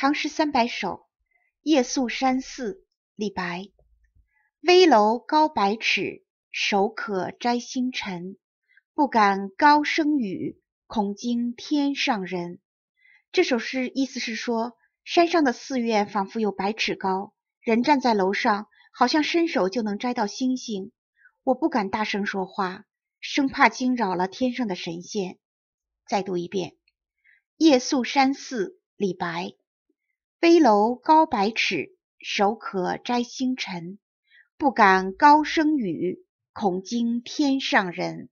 唐诗三百首《夜宿山寺》李白。危楼高百尺，手可摘星辰。不敢高声语，恐惊天上人。这首诗意思是说，山上的寺院仿佛有百尺高，人站在楼上，好像伸手就能摘到星星。我不敢大声说话，生怕惊扰了天上的神仙。再读一遍《夜宿山寺》李白。飞楼高百尺，手可摘星辰。不敢高声语，恐惊天上人。